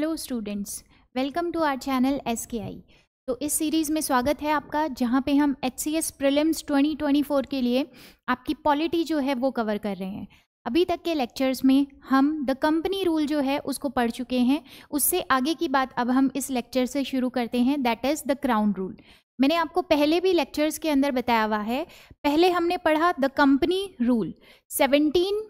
hello students welcome to our channel S K I तो इस series में स्वागत है आपका जहाँ पे हम H C S prelims twenty twenty four के लिए आपकी पॉलिटी जो है वो कवर कर रहे हैं अभी तक के लेक्चर्स में हम द कंपनी रूल जो है उसको पढ़ चुके हैं उससे आगे की बात अब हम इस लेक्चर से शुरू करते हैं that is the crown rule मैंने आपको पहले भी लेक्चर्स के अंदर बताया हुआ है पहले हमने पढ़ा द कंपनी रूल सेवनटीन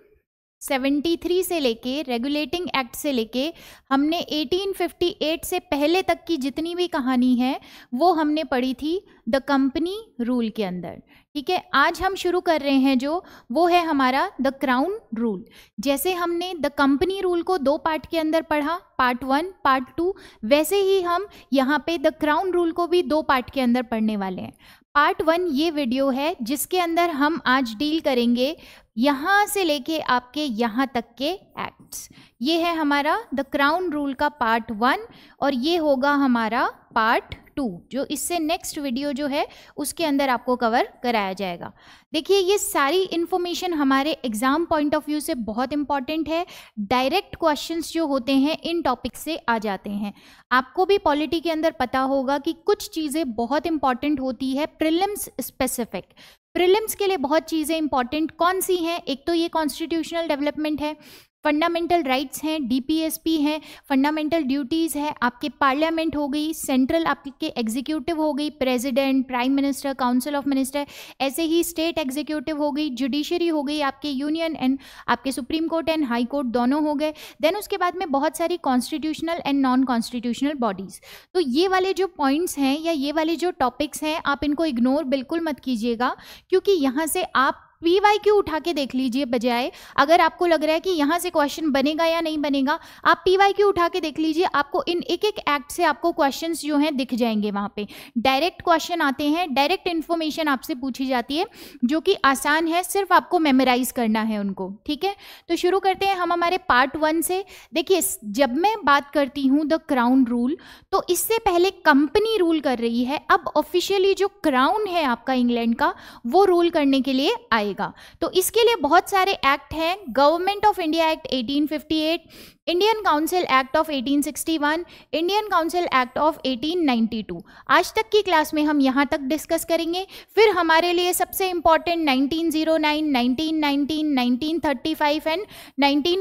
73 से लेके रेगुलेटिंग एक्ट से लेके हमने 1858 से पहले तक की जितनी भी कहानी है वो हमने पढ़ी थी द कंपनी रूल के अंदर ठीक है आज हम शुरू कर रहे हैं जो वो है हमारा द क्राउन रूल जैसे हमने द कंपनी रूल को दो पार्ट के अंदर पढ़ा पार्ट वन पार्ट टू वैसे ही हम यहाँ पे द क्राउन रूल को भी दो पार्ट के अंदर पढ़ने वाले हैं पार्ट वन ये वीडियो है जिसके अंदर हम आज डील करेंगे यहाँ से लेके आपके यहाँ तक के एक्ट्स ये है हमारा द क्राउन रूल का पार्ट वन और ये होगा हमारा पार्ट टू जो इससे नेक्स्ट वीडियो जो है उसके अंदर आपको कवर कराया जाएगा देखिए ये सारी इन्फॉर्मेशन हमारे एग्ज़ाम पॉइंट ऑफ व्यू से बहुत इंपॉर्टेंट है डायरेक्ट क्वेश्चंस जो होते हैं इन टॉपिक से आ जाते हैं आपको भी पॉलिटी के अंदर पता होगा कि कुछ चीज़ें बहुत इंपॉर्टेंट होती है प्रिलिम्स स्पेसिफिक प्रिलिम्स के लिए बहुत चीज़ें इंपॉर्टेंट कौन सी हैं एक तो ये कॉन्स्टिट्यूशनल डेवलपमेंट है फंडामेंटल राइट्स हैं डीपीएसपी हैं फंडामेंटल ड्यूटीज़ है आपके पार्लियामेंट हो गई सेंट्रल आपके एग्जीक्यूटिव हो गई president prime minister council of minister ऐसे ही स्टेट एग्जीक्यूटिव हो गई जुडिशरी हो गई आपके यूनियन एंड आपके supreme court and high court दोनों हो गए देन उसके बाद में बहुत सारी constitutional and non constitutional bodies तो ये वाले जो पॉइंट्स हैं या ये वाले जो टॉपिक्स हैं आप इनको इग्नोर बिल्कुल मत कीजिएगा क्योंकि यहाँ से आप पी वाई क्यू उठा के देख लीजिए बजाय अगर आपको लग रहा है कि यहाँ से क्वेश्चन बनेगा या नहीं बनेगा आप पी वाई क्यू उठा के देख लीजिए आपको इन एक एक एक्ट से आपको क्वेश्चन जो हैं दिख जाएंगे वहाँ पे डायरेक्ट क्वेश्चन आते हैं डायरेक्ट इन्फॉर्मेशन आपसे पूछी जाती है जो कि आसान है सिर्फ आपको मेमोराइज करना है उनको ठीक है तो शुरू करते हैं हम हमारे पार्ट वन से देखिए जब मैं बात करती हूँ द क्राउन रूल तो इससे पहले कंपनी रूल कर रही है अब ऑफिशियली जो क्राउन है आपका इंग्लैंड का वो रूल करने के लिए आए आएगा तो इसके लिए बहुत सारे एक्ट हैं government of India act 1858 Indian council act of 1861, Indian council act of 1892 आज तक की क्लास में हम यहाँ तक डिस्कस करेंगे फिर हमारे लिए सबसे इम्पॉर्टेंट 1909, 1919, 1935 एंड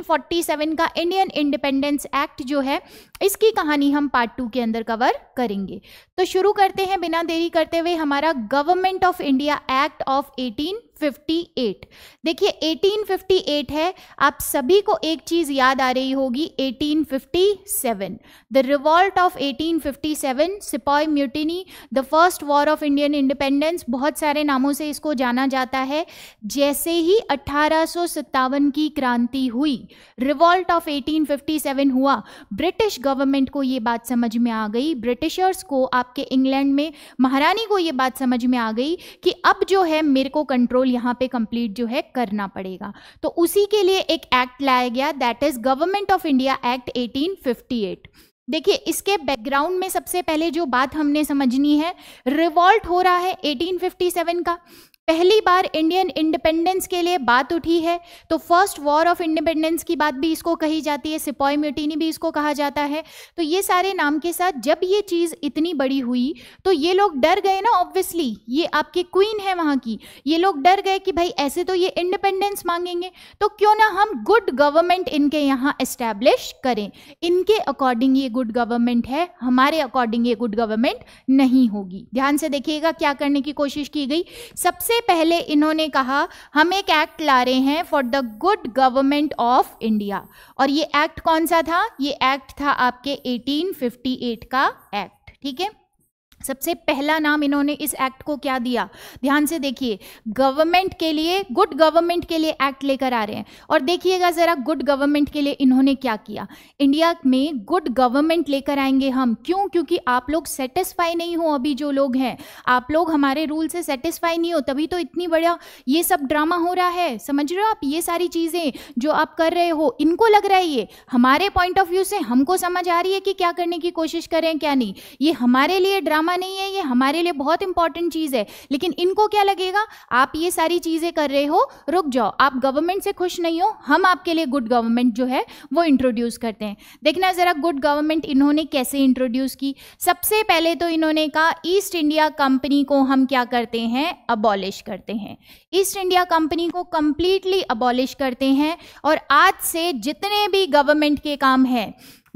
1947 का इंडियन इंडिपेंडेंस एक्ट जो है इसकी कहानी हम पार्ट टू के अंदर कवर करेंगे तो शुरू करते हैं बिना देरी करते हुए हमारा government of India act of 1858 देखिए 1858 है आप सभी को एक चीज़ याद आ रही होगी होगी 1857 द रिवॉल्ट ऑफ 1857 सिपाही mutiny the first war of Indian independence बहुत सारे नामों से इसको जाना जाता है जैसे ही अट्ठारह की क्रांति हुई रिवॉल्ट ऑफ 1857 हुआ ब्रिटिश गवर्नमेंट को ये बात समझ में आ गई ब्रिटिशर्स को आपके इंग्लैंड में महारानी को ये बात समझ में आ गई कि अब जो है मेरे को कंट्रोल यहाँ पे कंप्लीट जो है करना पड़ेगा तो उसी के लिए एक एक्ट लाया गया that is government of of India act 1858 देखिए इसके बैकग्राउंड में सबसे पहले जो बात हमने समझनी है रिवॉल्ट हो रहा है 1857 का पहली बार इंडियन इंडिपेंडेंस के लिए बात उठी है तो फर्स्ट वॉर ऑफ इंडिपेंडेंस की बात भी इसको कही जाती है सिपॉय म्यूटिनी भी इसको कहा जाता है तो ये सारे नाम के साथ जब ये चीज़ इतनी बड़ी हुई तो ये लोग डर गए ना ऑब्वियसली ये आपके क्वीन है वहाँ की ये लोग डर गए कि भाई ऐसे तो ये इंडिपेंडेंस मांगेंगे तो क्यों ना हम गुड गवर्नमेंट इनके यहाँ एस्टेब्लिश करें इनके अकॉर्डिंग ये गुड गवर्नमेंट है हमारे अकॉर्डिंग ये गुड गवर्नमेंट नहीं होगी ध्यान से देखिएगा क्या करने की कोशिश की गई सबसे पहले इन्होंने कहा हम एक एक्ट ला रहे हैं for the good government of India और ये एक्ट कौन सा था ये एक्ट था आपके 1858 का एक्ट ठीक है सबसे पहला नाम इन्होंने इस एक्ट को क्या दिया ध्यान से देखिए गवर्नमेंट के लिए गुड गवर्नमेंट के लिए एक्ट लेकर आ रहे हैं और देखिएगा ज़रा गुड गवर्नमेंट के लिए इन्होंने क्या किया इंडिया में गुड गवर्नमेंट लेकर आएंगे हम क्यों क्योंकि आप लोग सेटिस्फाई नहीं हो अभी जो लोग हैं आप लोग हमारे रूल से सेटिस्फाई नहीं हो तभी तो इतनी बड़ा ये सब ड्रामा हो रहा है समझ रहे हो आप ये सारी चीज़ें जो आप कर रहे हो इनको लग रहा है ये हमारे पॉइंट ऑफ व्यू से हमको समझ आ रही है कि क्या करने की कोशिश करें क्या नहीं ये हमारे लिए ड्रामा ड्रामा नहीं है ये हमारे लिए बहुत इंपॉर्टेंट चीज़ है लेकिन इनको क्या लगेगा आप ये सारी चीज़ें कर रहे हो रुक जाओ आप गवर्नमेंट से खुश नहीं हो हम आपके लिए गुड गवर्नमेंट जो है वो इंट्रोड्यूस करते हैं देखना ज़रा गुड गवर्नमेंट इन्होंने कैसे इंट्रोड्यूस की सबसे पहले तो इन्होंने कहा ईस्ट इंडिया कंपनी को हम क्या करते हैं अबॉलिश करते हैं ईस्ट इंडिया कंपनी को कंप्लीटली अबॉलिश करते हैं और आज से जितने भी गवर्नमेंट के काम हैं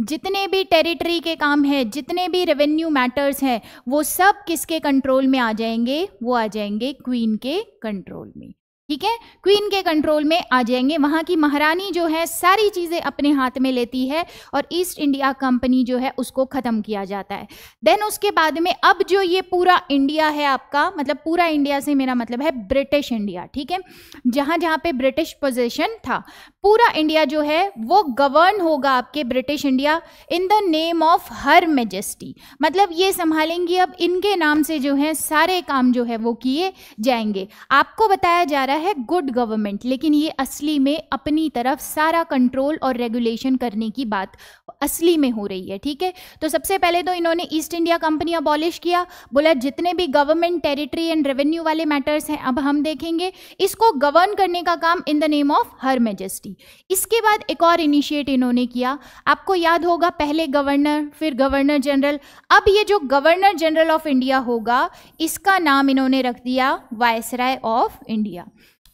जितने भी टेरिटरी के काम है जितने भी रेवेन्यू मैटर्स हैं वो सब किसके कंट्रोल में आ जाएंगे वो आ जाएंगे क्वीन के कंट्रोल में ठीक है क्वीन के कंट्रोल में आ जाएंगे वहाँ की महारानी जो है सारी चीज़ें अपने हाथ में लेती है और ईस्ट इंडिया कंपनी जो है उसको ख़त्म किया जाता है देन उसके बाद में अब जो ये पूरा इंडिया है आपका मतलब पूरा इंडिया से मेरा मतलब है ब्रिटिश इंडिया ठीक है जहाँ जहाँ पे ब्रिटिश पोजिशन था पूरा इंडिया जो है वो गवर्न होगा आपके British India in the name of her majesty मतलब ये संभालेंगी अब इनके नाम से जो है सारे काम जो है वो किए जाएंगे आपको बताया जा रहा है गुड गवर्नमेंट लेकिन ये असली में अपनी तरफ सारा कंट्रोल और रेगुलेशन करने की बात असली में हो रही है ठीक है तो सबसे पहले तो इन्होंने ईस्ट इंडिया कंपनी अबॉलिश किया बोला जितने भी गवर्नमेंट टेरिटरी एंड रेवेन्यू वाले मैटर्स हैं अब हम देखेंगे इसको गवर्न करने का काम in the name of her majesty थी इसके बाद एक और इनिशिएट इन्होंने किया आपको याद होगा पहले गवर्नर फिर गवर्नर जनरल अब ये जो गवर्नर जनरल ऑफ इंडिया होगा इसका नाम इन्होंने रख दिया वायसराय ऑफ इंडिया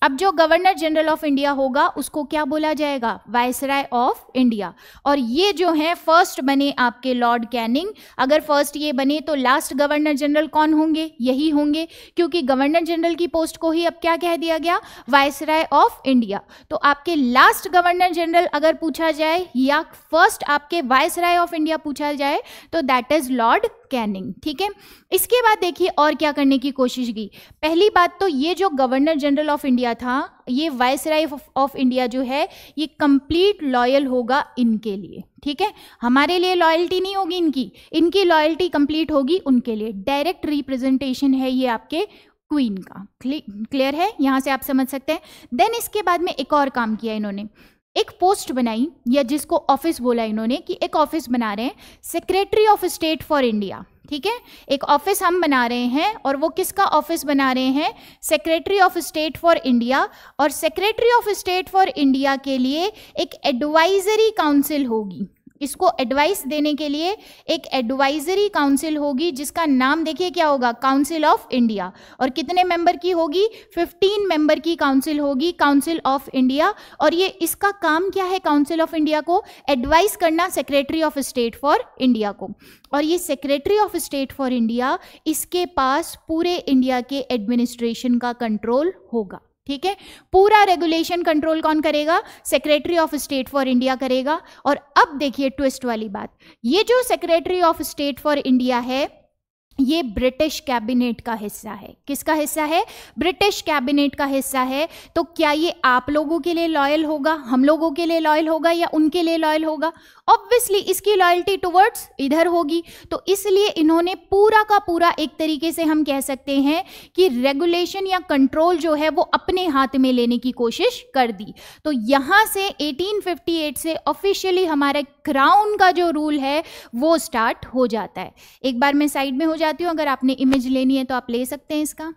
अब जो गवर्नर जनरल ऑफ इंडिया होगा उसको क्या बोला जाएगा वायसराय ऑफ इंडिया और ये जो है फर्स्ट बने आपके लॉर्ड कैनिंग अगर फर्स्ट ये बने तो लास्ट गवर्नर जनरल कौन होंगे यही होंगे क्योंकि गवर्नर जनरल की पोस्ट को ही अब क्या कह दिया गया वायसराय ऑफ इंडिया तो आपके लास्ट गवर्नर जनरल अगर पूछा जाए या फर्स्ट आपके वायसराय ऑफ इंडिया पूछा जाए तो दैट इज लॉर्ड कैनिंग ठीक है इसके बाद देखिए और क्या करने की कोशिश की पहली बात तो ये जो गवर्नर जनरल ऑफ इंडिया था ये राइफ ऑफ इंडिया जो है ये कंप्लीट लॉयल होगा इनके लिए ठीक है हमारे लिए लॉयल्टी नहीं होगी इनकी इनकी लॉयल्टी कंप्लीट होगी उनके लिए डायरेक्ट रिप्रेजेंटेशन है ये आपके क्वीन का क्लियर है यहां से आप समझ सकते हैं देन इसके बाद में एक और काम किया इन्होंने एक पोस्ट बनाई या जिसको ऑफिस बोला इन्होंने कि एक ऑफिस बना रहे हैं secretary of state for India ठीक है एक ऑफिस हम बना रहे हैं और वो किसका ऑफिस बना रहे हैं secretary of state for India और secretary of state for India के लिए एक एडवाइजरी काउंसिल होगी इसको एडवाइस देने के लिए एक एडवाइजरी काउंसिल होगी जिसका नाम देखिए क्या होगा काउंसिल ऑफ इंडिया और कितने मेंबर की होगी 15 मेंबर की काउंसिल होगी काउंसिल ऑफ इंडिया और ये इसका काम क्या है काउंसिल ऑफ इंडिया को एडवाइस करना secretary of state for India को और ये secretary of state for India इसके पास पूरे इंडिया के एडमिनिस्ट्रेशन का कंट्रोल होगा ठीक है पूरा रेगुलेशन कंट्रोल कौन करेगा secretary of state for India करेगा और अब देखिए ट्विस्ट वाली बात ये जो secretary of state for India है ये ब्रिटिश कैबिनेट का हिस्सा है किसका हिस्सा है ब्रिटिश कैबिनेट का हिस्सा है तो क्या ये आप लोगों के लिए लॉयल होगा हम लोगों के लिए लॉयल होगा या उनके लिए लॉयल होगा ऑब्वियसली इसकी लॉयल्टी टुवर्ड्स इधर होगी तो इसलिए इन्होंने पूरा का पूरा एक तरीके से हम कह सकते हैं कि रेगुलेशन या कंट्रोल जो है वो अपने हाथ में लेने की कोशिश कर दी तो यहाँ से एटीन से ऑफिशियली हमारा क्राउन का जो रूल है वो स्टार्ट हो जाता है एक बार मैं साइड में हो जाती हूँ अगर आपने इमेज लेनी है तो आप ले सकते हैं इसका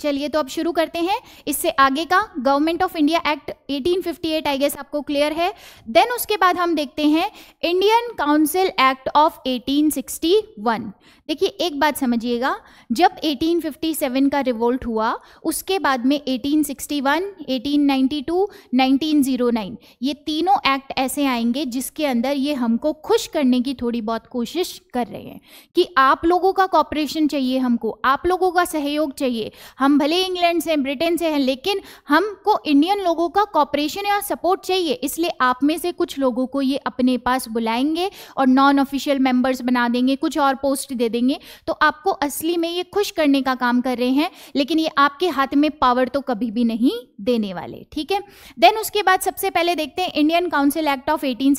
चलिए तो अब शुरू करते हैं इससे आगे का government of India act 1858 I guess आपको क्लियर है देन उसके बाद हम देखते हैं इंडियन काउंसिल एक्ट ऑफ 1861 देखिए एक बात समझिएगा जब 1857 का रिवोल्ट हुआ उसके बाद में 1861, 1892, 1909 ये तीनों एक्ट ऐसे आएंगे जिसके अंदर ये हमको खुश करने की थोड़ी बहुत कोशिश कर रहे हैं कि आप लोगों का कॉपरेशन चाहिए हमको आप लोगों का सहयोग चाहिए हम हम भले इंग्लैंड से ब्रिटेन से हैं लेकिन हमको इंडियन लोगों का कॉपरेशन या सपोर्ट चाहिए इसलिए आप में से कुछ लोगों को ये अपने पास बुलाएंगे और नॉन ऑफिशियल मेंबर्स बना देंगे कुछ और पोस्ट दे देंगे तो आपको असली में ये खुश करने का काम कर रहे हैं लेकिन ये आपके हाथ में पावर तो कभी भी नहीं देने वाले ठीक है देन उसके बाद सबसे पहले देखते हैं Indian council act of eighteen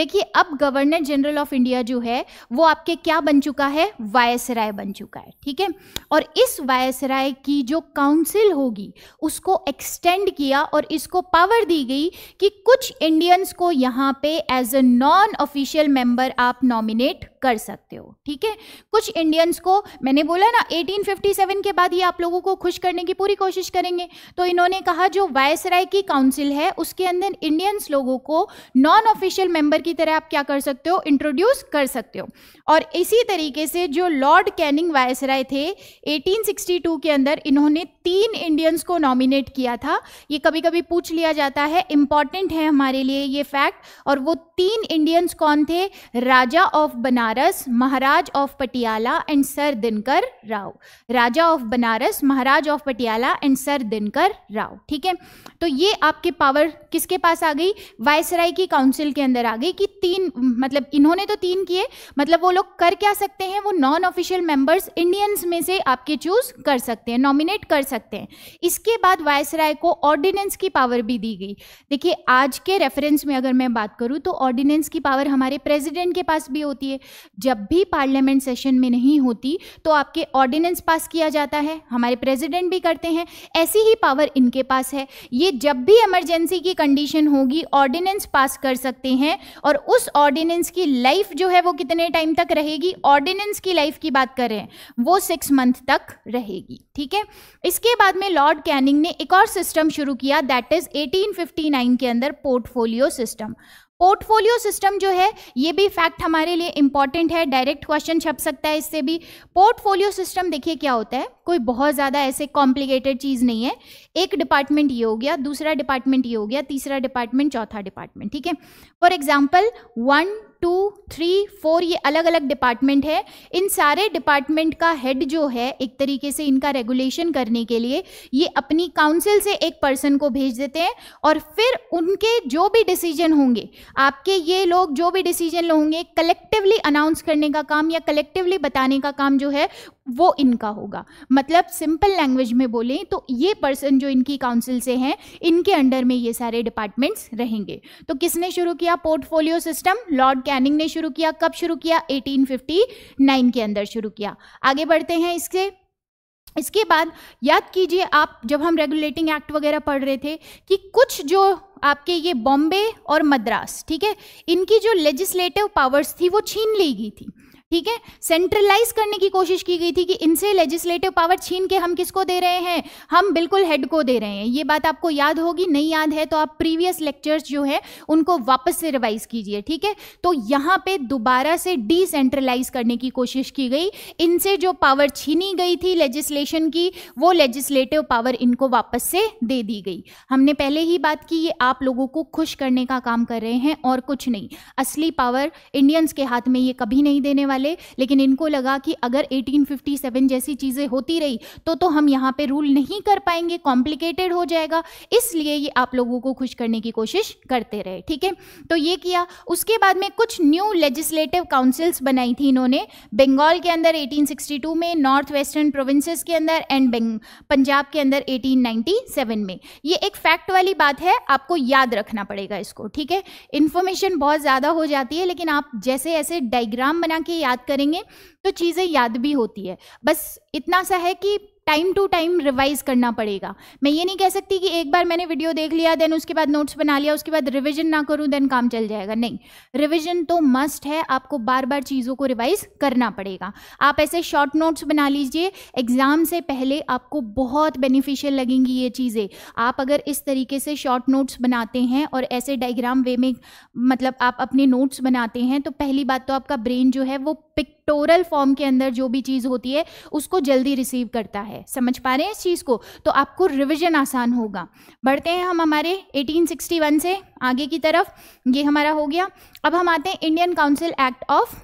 देखिए अब गवर्नर जनरल ऑफ इंडिया जो है वो आपके क्या बन चुका है वायसराय बन चुका है ठीक है और इस वायसराय निकाय की जो काउंसिल होगी उसको एक्सटेंड किया और इसको पावर दी गई कि कुछ इंडियंस को यहाँ पे as a non official member आप नॉमिनेट कर सकते हो ठीक है कुछ इंडियंस को मैंने बोला ना 1857 के बाद ये आप लोगों को खुश करने की पूरी कोशिश करेंगे तो इन्होंने कहा जो वायस की काउंसिल है उसके अंदर इंडियंस लोगों को नॉन ऑफिशियल मेंबर की तरह आप क्या कर सकते हो इंट्रोड्यूस कर सकते हो और इसी तरीके से जो लॉर्ड कैनिंग वायस थे एटीन के अंदर इन्होंने तीन इंडियंस को नॉमिनेट किया था ये कभी कभी पूछ लिया जाता है इंपॉर्टेंट है हमारे लिए ये फैक्ट और वो तीन इंडियंस कौन थे Raja of Banaras Maharaj of Patiala and Sir Dinkar Rao Raja of Banaras Maharaj of Patiala and Sir Dinkar Rao ठीक है तो ये आपके पावर किसके पास आ गई वायसराय की काउंसिल के अंदर आ गई कि तीन मतलब इन्होंने तो तीन किए मतलब वो लोग कर क्या सकते हैं वो नॉन ऑफिशियल मेंबर्स इंडियंस में से आपके चूज कर सकते हैं नॉमिनेट कर सकते हैं इसके बाद वायसराय को ऑर्डिनेंस की पावर भी दी गई देखिए आज के रेफरेंस में अगर मैं बात करूँ तो ऑर्डिनेंस की पावर हमारे प्रेजिडेंट के पास भी होती है जब भी पार्लियामेंट सेशन में नहीं होती तो आपके ऑर्डिनेंस पास किया जाता है हमारे प्रेजिडेंट भी करते हैं ऐसी ही पावर इनके पास है ये जब भी इमरजेंसी की कंडीशन होगी ऑर्डिनेंस पास कर सकते हैं और उस ऑर्डिनेंस की लाइफ जो है वो कितने टाइम तक रहेगी ऑर्डिनेंस की लाइफ की बात करें वो सिक्स मंथ तक रहेगी ठीक है इसके बाद में लॉर्ड कैनिंग ने एक और सिस्टम शुरू किया दैट इज 1859 के अंदर पोर्टफोलियो सिस्टम पोर्टफोलियो सिस्टम जो है ये भी फैक्ट हमारे लिए इंपॉर्टेंट है डायरेक्ट क्वेश्चन छप सकता है इससे भी पोर्टफोलियो सिस्टम देखिए क्या होता है कोई बहुत ज़्यादा ऐसे कॉम्प्लिकेटेड चीज़ नहीं है एक डिपार्टमेंट ये हो गया दूसरा डिपार्टमेंट ये हो गया तीसरा डिपार्टमेंट चौथा डिपार्टमेंट ठीक है for example one two three four ये अलग अलग डिपार्टमेंट है इन सारे डिपार्टमेंट का हेड जो है एक तरीके से इनका रेगुलेशन करने के लिए ये अपनी काउंसिल से एक पर्सन को भेज देते हैं और फिर उनके जो भी डिसीजन होंगे आपके ये लोग जो भी डिसीजन होंगे कलेक्टिवली अनाउंस करने का काम या कलेक्टिवली बताने का काम जो है वो इनका होगा मतलब सिंपल लैंग्वेज में बोलें तो ये पर्सन जो इनकी काउंसिल से हैं इनके अंडर में ये सारे डिपार्टमेंट्स रहेंगे तो किसने शुरू किया पोर्टफोलियो सिस्टम लॉर्ड कैनिंग ने शुरू किया कब शुरू किया 1859 के अंदर शुरू किया आगे बढ़ते हैं इसके इसके बाद याद कीजिए आप जब हम रेगुलेटिंग एक्ट वगैरह पढ़ रहे थे कि कुछ जो आपके ये बॉम्बे और मद्रास ठीक है इनकी जो लेजिस्लेटिव पावर्स थी वो छीन ली गई थी ठीक है सेंट्रलाइज करने की कोशिश की गई थी कि इनसे लेजिस्लेटिव पावर छीन के हम किसको दे रहे हैं हम बिल्कुल हेड को दे रहे हैं ये बात आपको याद होगी नहीं याद है तो आप प्रीवियस लेक्चर्स जो है उनको वापस से रिवाइज कीजिए ठीक है तो यहाँ पे दोबारा से डिसेंट्रलाइज करने की कोशिश की गई इनसे जो पावर छीनी गई थी लेजिस्लेशन की वो लेजिस्लेटिव पावर इनको वापस से दे दी गई हमने पहले ही बात की ये आप लोगों को खुश करने का काम कर रहे हैं और कुछ नहीं असली पावर इंडियंस के हाथ में ये कभी नहीं देने वाले पहले लेकिन इनको लगा कि अगर 1857 जैसी चीज़ें होती रही तो तो हम यहाँ पे रूल नहीं कर पाएंगे कॉम्प्लिकेटेड हो जाएगा इसलिए ये आप लोगों को खुश करने की कोशिश करते रहे ठीक है तो ये किया उसके बाद में कुछ न्यू लेजिस्लेटिव काउंसिल्स बनाई थी इन्होंने बंगाल के अंदर 1862 में नॉर्थ वेस्टर्न प्रोविंसेस के अंदर एंड पंजाब के अंदर 1897 में ये एक फैक्ट वाली बात है आपको याद रखना पड़ेगा इसको ठीक है इन्फॉर्मेशन बहुत ज़्यादा हो जाती है लेकिन आप जैसे ऐसे डायग्राम बना के याद याद करेंगे तो चीज़ें याद भी होती है बस इतना सा है कि टाइम टू टाइम रिवाइज करना पड़ेगा मैं ये नहीं कह सकती कि एक बार मैंने वीडियो देख लिया देन उसके बाद नोट्स बना लिया उसके बाद रिविजन ना करूँ देन काम चल जाएगा नहीं रिविजन तो मस्ट है आपको बार बार चीज़ों को रिवाइज करना पड़ेगा आप ऐसे शॉर्ट नोट्स बना लीजिए एग्ज़ाम से पहले आपको बहुत बेनिफिशियल लगेंगी ये चीज़ें आप अगर इस तरीके से शॉर्ट नोट्स बनाते हैं और ऐसे डाइग्राम वे में मतलब आप अपने नोट्स बनाते हैं तो पहली बात तो आपका ब्रेन जो है वो पिक टोरल फॉर्म के अंदर जो भी चीज़ होती है उसको जल्दी रिसीव करता है समझ पा रहे हैं इस चीज़ को तो आपको रिविजन आसान होगा बढ़ते हैं हम हमारे 1861 से आगे की तरफ ये हमारा हो गया अब हम आते हैं इंडियन काउंसिल एक्ट ऑफ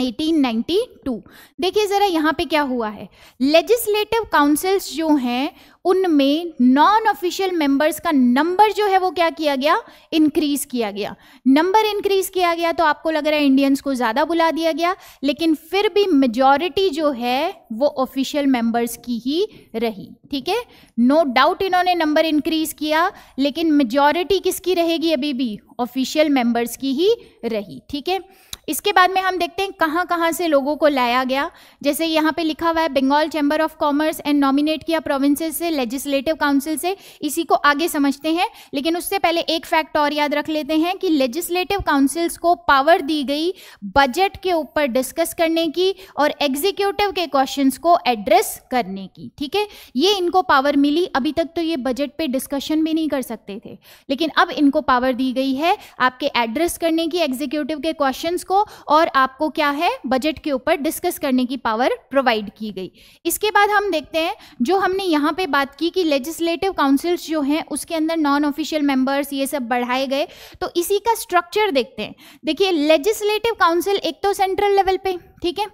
1892 देखिए ज़रा यहाँ पे क्या हुआ है लेजिस्लेटिव काउंसिल्स जो हैं उनमें नॉन ऑफिशियल मेंबर्स का नंबर जो है वो क्या किया गया इंक्रीज किया गया नंबर इंक्रीज किया गया तो आपको लग रहा है इंडियंस को ज़्यादा बुला दिया गया लेकिन फिर भी मेजॉरिटी जो है वो ऑफिशियल मेंबर्स की ही रही ठीक है नो डाउट इन्होंने नंबर इंक्रीज किया लेकिन मेजॉरिटी किसकी रहेगी अभी भी ऑफिशियल मेंबर्स की ही रही ठीक है इसके बाद में हम देखते हैं कहाँ कहाँ से लोगों को लाया गया जैसे यहाँ पे लिखा हुआ है Bengal chamber of commerce and nominate किया प्रोविंसेस से लेजिस्लेटिव काउंसिल से इसी को आगे समझते हैं लेकिन उससे पहले एक फैक्ट और याद रख लेते हैं कि लेजिस्लेटिव काउंसिल्स को पावर दी गई बजट के ऊपर डिस्कस करने की और एग्जीक्यूटिव के क्वेश्चन को एड्रेस करने की ठीक है ये इनको पावर मिली अभी तक तो ये बजट पर डिस्कशन भी नहीं कर सकते थे लेकिन अब इनको पावर दी गई है आपके एड्रेस करने की एग्जीक्यूटिव के क्वेश्चन को को और आपको क्या है बजट के ऊपर डिस्कस करने की पावर प्रोवाइड की गई इसके बाद हम देखते हैं जो हमने यहाँ पे बात की कि लेजिस्लेटिव काउंसिल्स जो हैं उसके अंदर नॉन ऑफिशियल मेंबर्स ये सब बढ़ाए गए तो इसी का स्ट्रक्चर देखते हैं देखिए लेजिस्लेटिव काउंसिल एक तो सेंट्रल लेवल पे ठीक है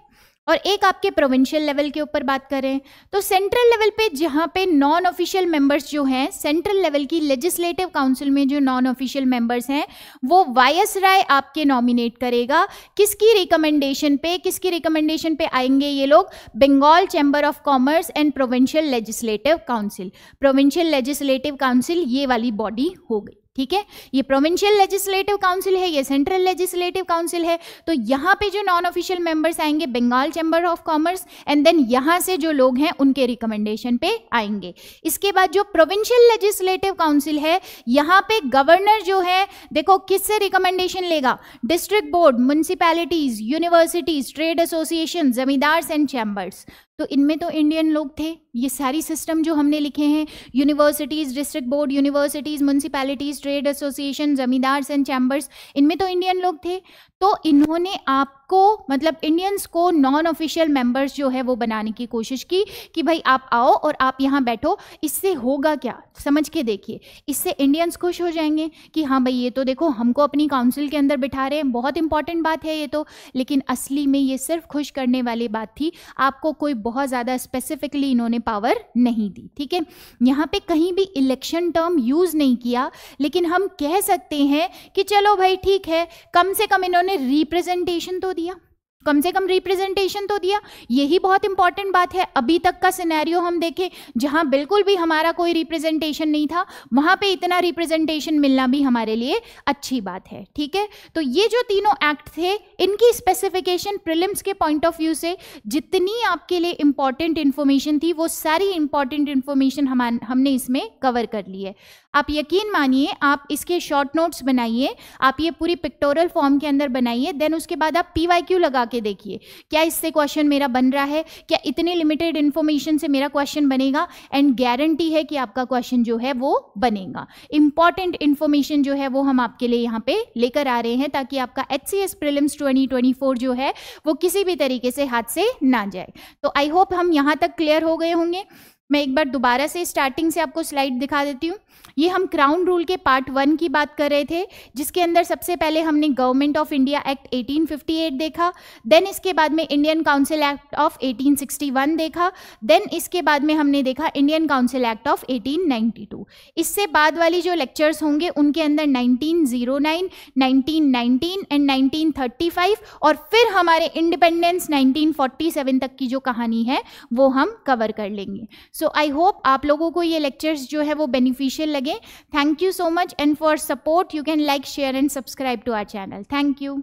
और एक आपके प्रोविंशियल लेवल के ऊपर बात करें तो सेंट्रल लेवल पे जहाँ पे नॉन ऑफिशियल मेंबर्स जो हैं सेंट्रल लेवल की लेजिस्लेटिव काउंसिल में जो नॉन ऑफिशियल मेंबर्स हैं वो वायस राय आपके नॉमिनेट करेगा किसकी रिकमेंडेशन पे किसकी रिकमेंडेशन पे आएंगे ये लोग Bengal chamber of commerce and provincial legislative council provincial legislative council ये वाली बॉडी हो गई ठीक है ये प्रोविंशियल लेजिस्लेटिव काउंसिल है ये सेंट्रल लेजिस्लेटिव काउंसिल है तो यहाँ पे जो नॉन ऑफिशियल मेंबर्स आएंगे Bengal chamber of commerce and then यहाँ से जो लोग हैं उनके रिकमेंडेशन पे आएंगे इसके बाद जो प्रोविंशियल लेजिस्लेटिव काउंसिल है यहाँ पे गवर्नर जो है देखो किससे रिकमेंडेशन लेगा district board municipalities universities trade association zamindars and chambers तो इनमें तो इंडियन लोग थे ये सारी सिस्टम जो हमने लिखे हैं universities district board universities municipalities trade association zamindars and chambers इनमें तो इंडियन लोग थे तो इन्होंने आपको मतलब इंडियंस को नॉन ऑफिशियल मेंबर्स जो है वो बनाने की कोशिश की कि भाई आप आओ और आप यहाँ बैठो इससे होगा क्या समझ के देखिए इससे इंडियंस खुश हो जाएंगे कि हाँ भाई ये तो देखो हमको अपनी काउंसिल के अंदर बिठा रहे हैं बहुत इंपॉर्टेंट बात है ये तो लेकिन असली में ये सिर्फ खुश करने वाली बात थी आपको कोई बहुत ज़्यादा स्पेसिफिकली इन्होंने पावर नहीं दी ठीक है यहाँ पर कहीं भी इलेक्शन टर्म यूज़ नहीं किया लेकिन हम कह सकते हैं कि चलो भाई ठीक है कम से कम इन्होंने आपने रिप्रेजेंटेशन तो दिया कम से कम रिप्रेजेंटेशन तो दिया यही बहुत इंपॉर्टेंट बात है अभी तक का सिनेरियो हम देखें जहां बिल्कुल भी हमारा कोई रिप्रेजेंटेशन नहीं था वहां पे इतना रिप्रेजेंटेशन मिलना भी हमारे लिए अच्छी बात है ठीक है तो ये जो तीनों एक्ट थे इनकी स्पेसिफिकेशन प्रिलिम्स के पॉइंट ऑफ व्यू से जितनी आपके लिए इंपॉर्टेंट इन्फॉर्मेशन थी वो सारी इंपॉर्टेंट इन्फॉर्मेशन हम हमने इसमें कवर कर ली है आप यकीन मानिए आप इसके शॉर्ट नोट्स बनाइए आप ये पूरी पिक्टोरल फॉर्म के अंदर बनाइए देन उसके बाद आप पी वाई क्यू लगा के देखिए क्या इससे क्वेश्चन मेरा बन रहा है क्या इतने लिमिटेड इन्फॉर्मेशन से मेरा क्वेश्चन बनेगा एंड गारंटी है कि आपका क्वेश्चन जो है वो बनेगा इंपॉर्टेंट इन्फॉर्मेशन जो है वो हम आपके लिए यहाँ पे लेकर आ रहे हैं ताकि आपका H C S prelims twenty twenty four जो है वो किसी भी तरीके से हाथ से ना जाए तो आई होप हम यहाँ तक क्लियर हो गए होंगे मैं एक बार दोबारा से स्टार्टिंग से आपको स्लाइड दिखा देती हूँ ये हम क्राउन रूल के पार्ट वन की बात कर रहे थे जिसके अंदर सबसे पहले हमने गवर्नमेंट ऑफ इंडिया एक्ट 1858 देखा देन इसके बाद में इंडियन काउंसिल एक्ट ऑफ 1861 देखा देन इसके बाद में हमने देखा इंडियन काउंसिल एक्ट ऑफ 1892 इससे बाद वाली जो लेक्चर्स होंगे उनके अंदर 1909, 1919 एंड 1935 और फिर हमारे इंडिपेंडेंस 1947 तक की जो कहानी है वो हम कवर कर लेंगे सो सो आई होप आप लोगों को ये लेक्चर्स जो है वो बेनिफिशियल लगे thank you so much and for support you can like share and subscribe to our channel thank you